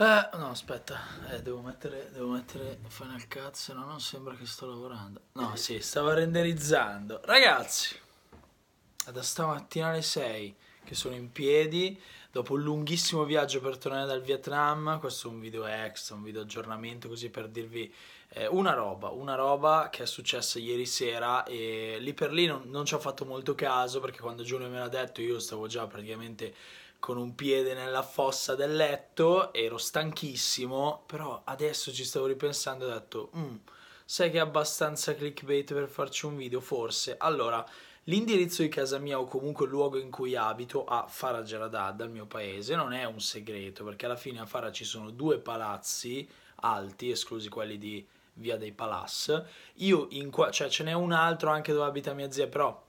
Eh, no, aspetta, eh, devo mettere, devo mettere Final Cut, se no non sembra che sto lavorando. No, sì, stava renderizzando. Ragazzi, da stamattina alle 6 che sono in piedi, dopo un lunghissimo viaggio per tornare dal Vietnam, questo è un video extra, un video aggiornamento così per dirvi eh, una roba, una roba che è successa ieri sera e lì per lì non, non ci ho fatto molto caso perché quando Giulio me l'ha detto io stavo già praticamente con un piede nella fossa del letto, ero stanchissimo, però adesso ci stavo ripensando e ho detto, mm, sai che è abbastanza clickbait per farci un video, forse. Allora, l'indirizzo di casa mia o comunque il luogo in cui abito a Fara Geradad, al mio paese, non è un segreto, perché alla fine a Farah ci sono due palazzi alti, esclusi quelli di Via dei Palace. Io in qua, cioè ce n'è un altro anche dove abita mia zia, però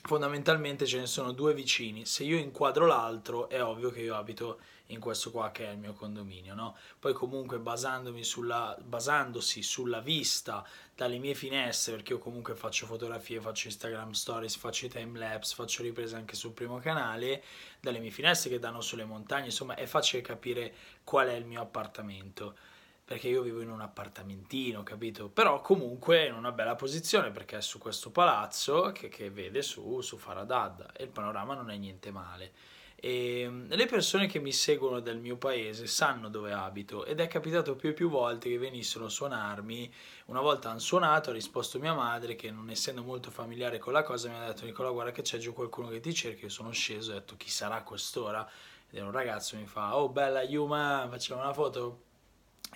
fondamentalmente ce ne sono due vicini. Se io inquadro l'altro, è ovvio che io abito in questo qua che è il mio condominio, no? Poi comunque basandomi sulla, basandosi sulla vista dalle mie finestre, perché io comunque faccio fotografie, faccio Instagram Stories, faccio i timelapse, faccio riprese anche sul primo canale, dalle mie finestre che danno sulle montagne, insomma è facile capire qual è il mio appartamento perché io vivo in un appartamentino, capito? Però comunque in una bella posizione perché è su questo palazzo che, che vede su, su Faradad e il panorama non è niente male. E ehm, le persone che mi seguono del mio paese sanno dove abito ed è capitato più e più volte che venissero a suonarmi. Una volta hanno suonato, ha risposto mia madre che non essendo molto familiare con la cosa mi ha detto Nicola guarda che c'è giù qualcuno che ti cerca, io sono sceso e ho detto chi sarà quest'ora? Ed era un ragazzo mi fa oh bella Yuma, facciamo una foto?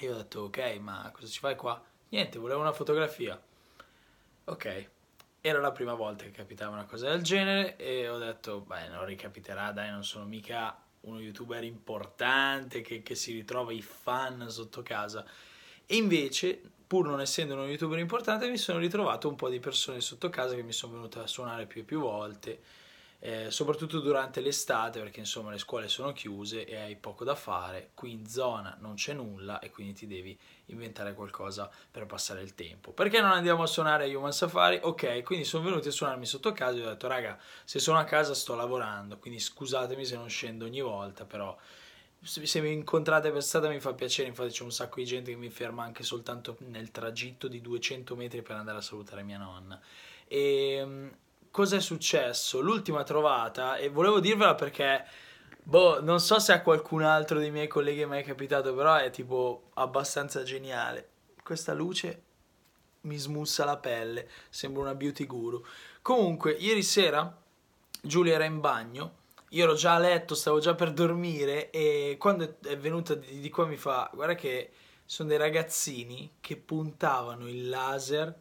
Io ho detto, ok, ma cosa ci fai qua? Niente, volevo una fotografia. Ok, era la prima volta che capitava una cosa del genere e ho detto, beh, non ricapiterà, dai, non sono mica uno youtuber importante che, che si ritrova i fan sotto casa. E invece, pur non essendo uno youtuber importante, mi sono ritrovato un po' di persone sotto casa che mi sono venute a suonare più e più volte eh, soprattutto durante l'estate perché insomma le scuole sono chiuse e hai poco da fare, qui in zona non c'è nulla e quindi ti devi inventare qualcosa per passare il tempo. Perché non andiamo a suonare a Human Safari? Ok, quindi sono venuti a suonarmi sotto casa e ho detto raga, se sono a casa sto lavorando, quindi scusatemi se non scendo ogni volta, però se mi incontrate per strada mi fa piacere, infatti c'è un sacco di gente che mi ferma anche soltanto nel tragitto di 200 metri per andare a salutare mia nonna. E ehm, cosa è successo? L'ultima trovata, e volevo dirvela perché, boh, non so se a qualcun altro dei miei colleghi è mai capitato, però è tipo abbastanza geniale. Questa luce mi smussa la pelle, sembra una beauty guru. Comunque, ieri sera Giulia era in bagno io ero già a letto, stavo già per dormire e quando è venuta di, qua mi fa guarda che sono dei ragazzini che puntavano il laser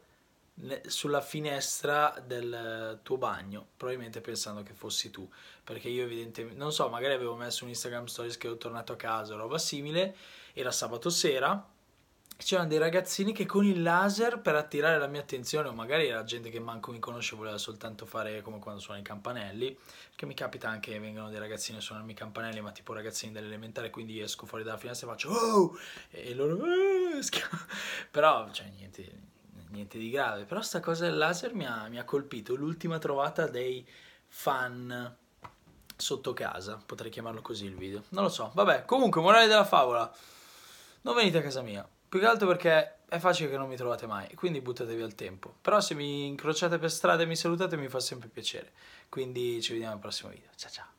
sulla finestra del tuo bagno, probabilmente pensando che fossi tu, perché io evidentemente, non so, magari avevo messo un Instagram Stories che ho tornato a casa, roba simile, era sabato sera, c'erano dei ragazzini che con il laser per attirare la mia attenzione, o magari era gente che manco mi conosce, voleva soltanto fare come quando suona i campanelli, che mi capita anche che vengano dei ragazzini a suonarmi i campanelli, ma tipo ragazzini dell'elementare, quindi esco fuori dalla finestra e faccio oh! E loro oh! però, cioè niente niente di grave, però sta cosa del laser mi ha, mi ha colpito, l'ultima trovata dei fan sotto casa, potrei chiamarlo così il video, non lo so, vabbè, comunque morale della favola, non venite a casa mia, più che altro perché è facile che non mi trovate mai, quindi buttatevi al tempo, però se mi incrociate per strada e mi salutate mi fa sempre piacere, quindi ci vediamo al prossimo video, ciao ciao!